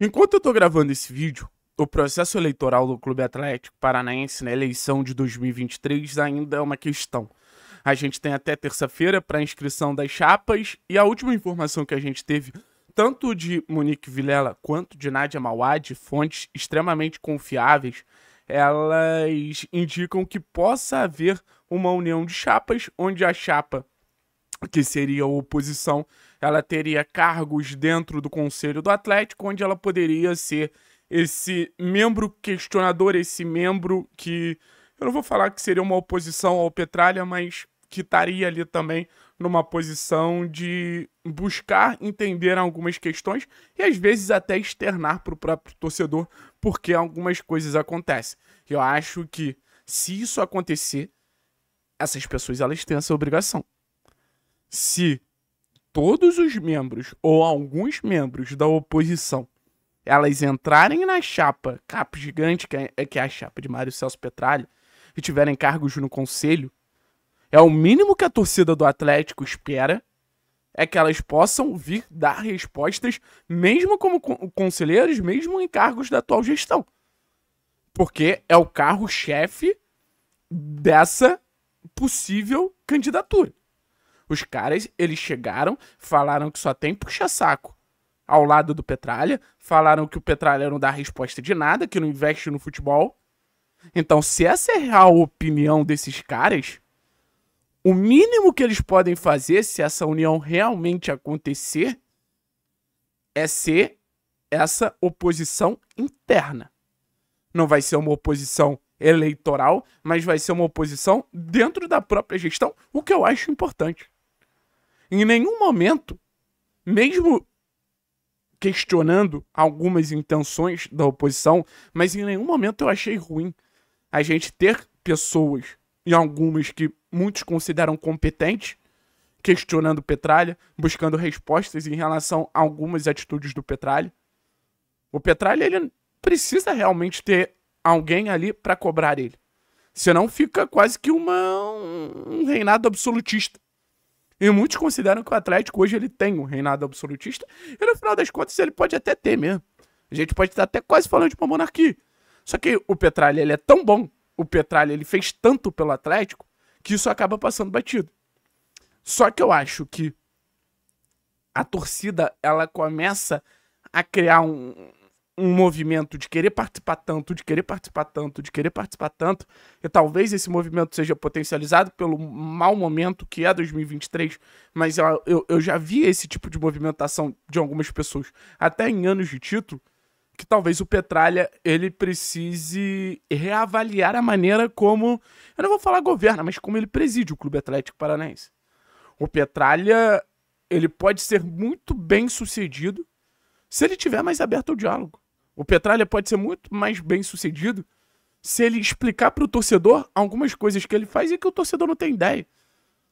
Enquanto eu tô gravando esse vídeo, o processo eleitoral do Clube Atlético Paranaense na eleição de 2023 ainda é uma questão. A gente tem até terça-feira para inscrição das chapas e a última informação que a gente teve, tanto de Monique Vilela quanto de Nadia Mawad, fontes extremamente confiáveis, elas indicam que possa haver uma união de chapas onde a chapa que seria a oposição, ela teria cargos dentro do Conselho do Atlético, onde ela poderia ser esse membro questionador, esse membro que. Eu não vou falar que seria uma oposição ao Petralha, mas que estaria ali também numa posição de buscar entender algumas questões e às vezes até externar para o próprio torcedor porque algumas coisas acontecem. Eu acho que se isso acontecer, essas pessoas elas têm essa obrigação se todos os membros ou alguns membros da oposição elas entrarem na chapa Capo Gigante, que é, é, que é a chapa de Mário Celso Petralha, e tiverem cargos no conselho, é o mínimo que a torcida do Atlético espera é que elas possam vir dar respostas, mesmo como conselheiros, mesmo em cargos da atual gestão. Porque é o carro-chefe dessa possível candidatura. Os caras, eles chegaram, falaram que só tem puxa-saco ao lado do Petralha, falaram que o Petralha não dá resposta de nada, que não investe no futebol. Então, se essa é a real opinião desses caras, o mínimo que eles podem fazer, se essa união realmente acontecer, é ser essa oposição interna. Não vai ser uma oposição eleitoral, mas vai ser uma oposição dentro da própria gestão, o que eu acho importante. Em nenhum momento, mesmo questionando algumas intenções da oposição, mas em nenhum momento eu achei ruim a gente ter pessoas, e algumas que muitos consideram competentes, questionando Petralha, buscando respostas em relação a algumas atitudes do Petralha. O Petralha ele precisa realmente ter alguém ali para cobrar ele. Senão fica quase que uma, um reinado absolutista. E muitos consideram que o Atlético hoje ele tem um reinado absolutista, e no final das contas ele pode até ter mesmo. A gente pode estar até quase falando de uma monarquia. Só que o Petralha ele é tão bom, o Petralha ele fez tanto pelo Atlético, que isso acaba passando batido. Só que eu acho que a torcida ela começa a criar um, um movimento de querer participar tanto, de querer participar tanto, de querer participar tanto, e talvez esse movimento seja potencializado pelo mau momento que é 2023, mas eu, eu, eu já vi esse tipo de movimentação de algumas pessoas, até em anos de título, que talvez o Petralha ele precise reavaliar a maneira como, eu não vou falar governa, mas como ele preside o Clube Atlético Paranaense. O Petralha, ele pode ser muito bem sucedido se ele tiver mais aberto ao diálogo o Petralha pode ser muito mais bem sucedido se ele explicar para o torcedor algumas coisas que ele faz e que o torcedor não tem ideia.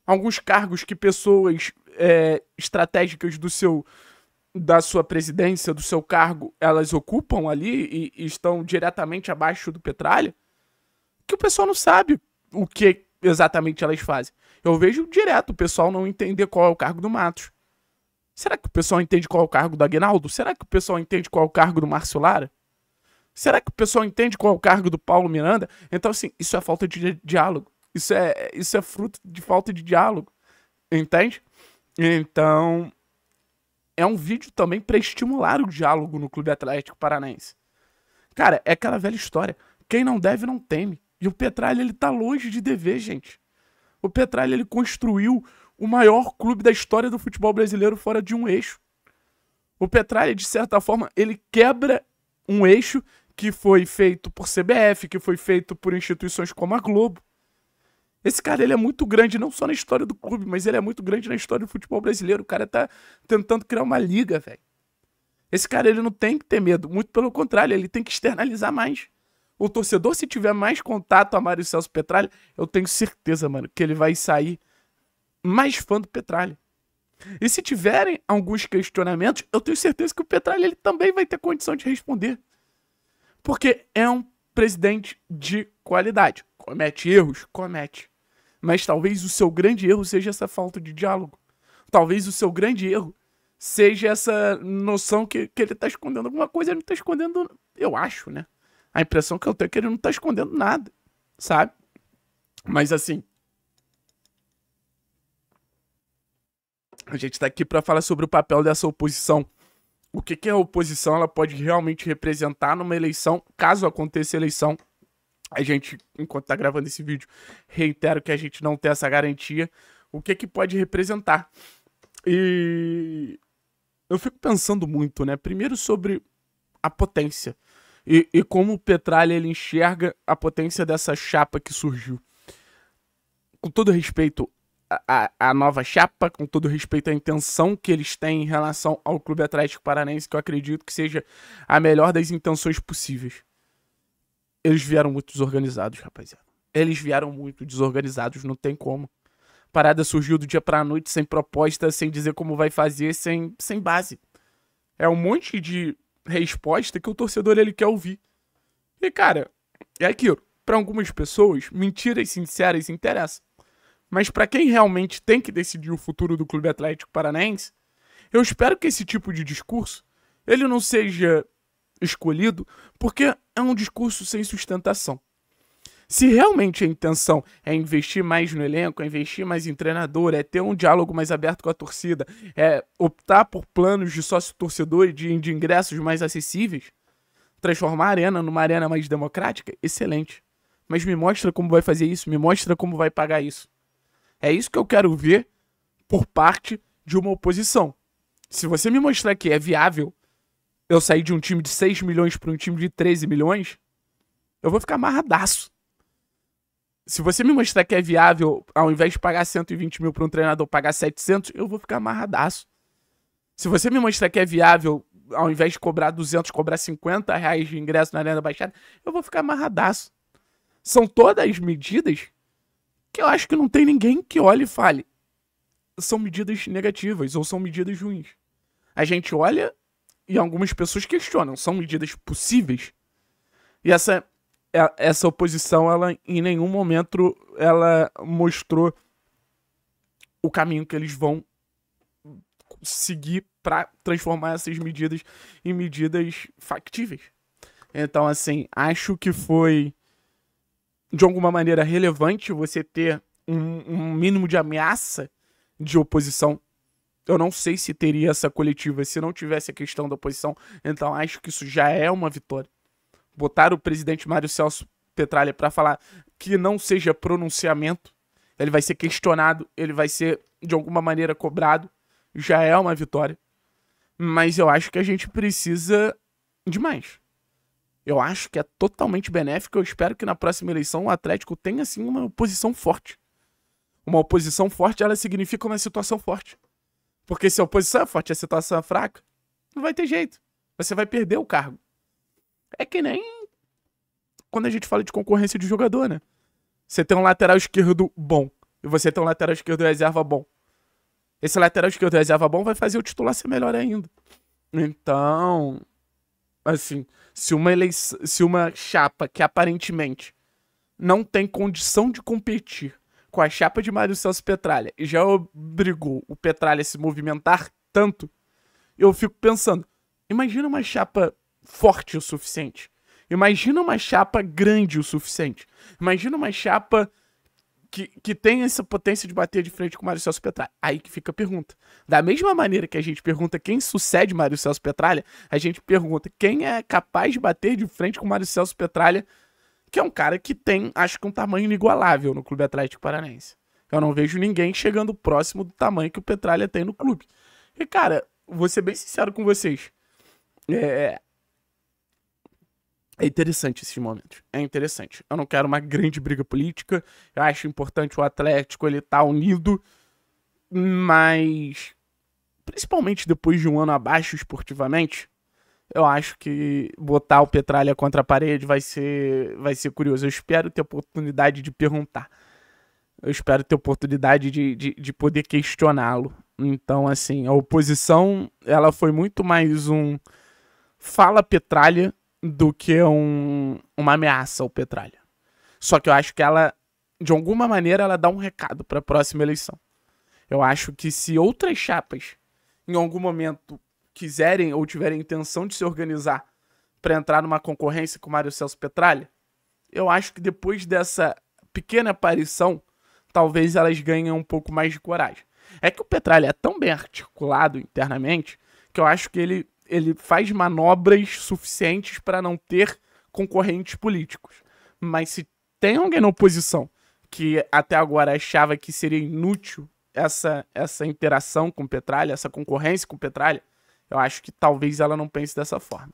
Alguns cargos que pessoas é, estratégicas do seu da sua presidência, do seu cargo, elas ocupam ali e, e estão diretamente abaixo do Petralha, que o pessoal não sabe o que exatamente elas fazem. Eu vejo direto o pessoal não entender qual é o cargo do Matos. Será que o pessoal entende qual é o cargo do Aguinaldo? Será que o pessoal entende qual é o cargo do Márcio Lara? Será que o pessoal entende qual é o cargo do Paulo Miranda? Então, assim, isso é falta de diálogo. Isso é, isso é fruto de falta de diálogo. Entende? Então, é um vídeo também para estimular o diálogo no Clube Atlético Paranaense. Cara, é aquela velha história. Quem não deve, não teme. E o Petralha, ele tá longe de dever, gente. O Petralha, ele construiu o maior clube da história do futebol brasileiro fora de um eixo. O Petralha, de certa forma, ele quebra um eixo que foi feito por CBF, que foi feito por instituições como a Globo. Esse cara ele é muito grande, não só na história do clube, mas ele é muito grande na história do futebol brasileiro. O cara tá tentando criar uma liga, velho. Esse cara ele não tem que ter medo, muito pelo contrário, ele tem que externalizar mais. O torcedor, se tiver mais contato a Mário Celso Petralha, eu tenho certeza, mano, que ele vai sair mais fã do Petralha. E se tiverem alguns questionamentos, eu tenho certeza que o Petralha ele também vai ter condição de responder. Porque é um presidente de qualidade. Comete erros? Comete. Mas talvez o seu grande erro seja essa falta de diálogo. Talvez o seu grande erro seja essa noção que, que ele está escondendo alguma coisa. Ele não está escondendo, eu acho, né? A impressão que eu tenho é que ele não está escondendo nada, sabe? Mas assim, A gente está aqui para falar sobre o papel dessa oposição. O que, que a oposição ela pode realmente representar numa eleição, caso aconteça eleição. A gente, enquanto está gravando esse vídeo, reitero que a gente não tem essa garantia. O que, que pode representar? E eu fico pensando muito, né? Primeiro sobre a potência e, e como o Petralha ele enxerga a potência dessa chapa que surgiu. Com todo respeito a, a nova chapa, com todo respeito à intenção que eles têm em relação ao Clube Atlético Paranense, que eu acredito que seja a melhor das intenções possíveis. Eles vieram muito desorganizados, rapaziada. Eles vieram muito desorganizados, não tem como. parada surgiu do dia pra noite, sem proposta, sem dizer como vai fazer, sem, sem base. É um monte de resposta que o torcedor ele quer ouvir. E, cara, é aquilo. Para algumas pessoas, mentiras sinceras interessam. Mas para quem realmente tem que decidir o futuro do Clube Atlético Paranaense, eu espero que esse tipo de discurso ele não seja escolhido porque é um discurso sem sustentação. Se realmente a intenção é investir mais no elenco, é investir mais em treinador, é ter um diálogo mais aberto com a torcida, é optar por planos de sócio-torcedor e de, de ingressos mais acessíveis, transformar a arena numa arena mais democrática, excelente. Mas me mostra como vai fazer isso, me mostra como vai pagar isso. É isso que eu quero ver por parte de uma oposição. Se você me mostrar que é viável eu sair de um time de 6 milhões para um time de 13 milhões, eu vou ficar amarradaço. Se você me mostrar que é viável, ao invés de pagar 120 mil para um treinador, pagar 700, eu vou ficar amarradaço. Se você me mostrar que é viável, ao invés de cobrar 200, cobrar 50 reais de ingresso na Arena Baixada, eu vou ficar amarradaço. São todas medidas que eu acho que não tem ninguém que olhe e fale. São medidas negativas ou são medidas ruins. A gente olha e algumas pessoas questionam, são medidas possíveis? E essa, é, essa oposição, ela em nenhum momento ela mostrou o caminho que eles vão seguir para transformar essas medidas em medidas factíveis. Então, assim, acho que foi de alguma maneira relevante você ter um, um mínimo de ameaça de oposição. Eu não sei se teria essa coletiva se não tivesse a questão da oposição. Então acho que isso já é uma vitória. Botar o presidente Mário Celso Petralha para falar que não seja pronunciamento, ele vai ser questionado, ele vai ser de alguma maneira cobrado, já é uma vitória. Mas eu acho que a gente precisa de mais. Eu acho que é totalmente benéfico. Eu espero que na próxima eleição o Atlético tenha, assim, uma oposição forte. Uma oposição forte, ela significa uma situação forte. Porque se a oposição é forte e a situação é fraca, não vai ter jeito. Você vai perder o cargo. É que nem quando a gente fala de concorrência de jogador, né? Você tem um lateral esquerdo bom e você tem um lateral esquerdo reserva bom. Esse lateral esquerdo reserva bom vai fazer o titular ser melhor ainda. Então, Assim, se uma eleição, se uma chapa que aparentemente não tem condição de competir com a chapa de Mário Celso Petralha e já obrigou o Petralha a se movimentar tanto, eu fico pensando, imagina uma chapa forte o suficiente. Imagina uma chapa grande o suficiente. Imagina uma chapa que, que tem essa potência de bater de frente com Mário Celso Petralha. Aí que fica a pergunta. Da mesma maneira que a gente pergunta quem sucede Mário Celso Petralha, a gente pergunta quem é capaz de bater de frente com Mário Celso Petralha, que é um cara que tem, acho que, um tamanho inigualável no Clube Atlético Paranense. Eu não vejo ninguém chegando próximo do tamanho que o Petralha tem no clube. E, cara, vou ser bem sincero com vocês. É, é interessante esses momentos. É interessante. Eu não quero uma grande briga política. Eu acho importante o Atlético ele estar tá unido. Mas. Principalmente depois de um ano abaixo esportivamente, eu acho que botar o Petralha contra a parede vai ser, vai ser curioso. Eu espero ter oportunidade de perguntar. Eu espero ter oportunidade de, de, de poder questioná-lo. Então, assim, a oposição ela foi muito mais um fala Petralha do que um, uma ameaça ao Petralha. Só que eu acho que ela, de alguma maneira, ela dá um recado para a próxima eleição. Eu acho que se outras chapas, em algum momento, quiserem ou tiverem intenção de se organizar para entrar numa concorrência com Mário Celso Petralha, eu acho que depois dessa pequena aparição, talvez elas ganhem um pouco mais de coragem. É que o Petralha é tão bem articulado internamente que eu acho que ele ele faz manobras suficientes para não ter concorrentes políticos. Mas se tem alguém na oposição que até agora achava que seria inútil essa, essa interação com Petralha, essa concorrência com Petralha, eu acho que talvez ela não pense dessa forma.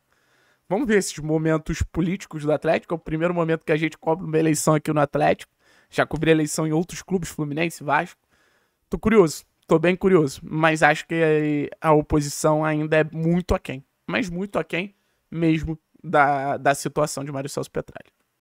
Vamos ver esses momentos políticos do Atlético. É o primeiro momento que a gente cobre uma eleição aqui no Atlético. Já cobri eleição em outros clubes, Fluminense, Vasco. Tô curioso. Tô bem curioso, mas acho que a oposição ainda é muito aquém, mas muito aquém mesmo da, da situação de Mário Celso Petralha.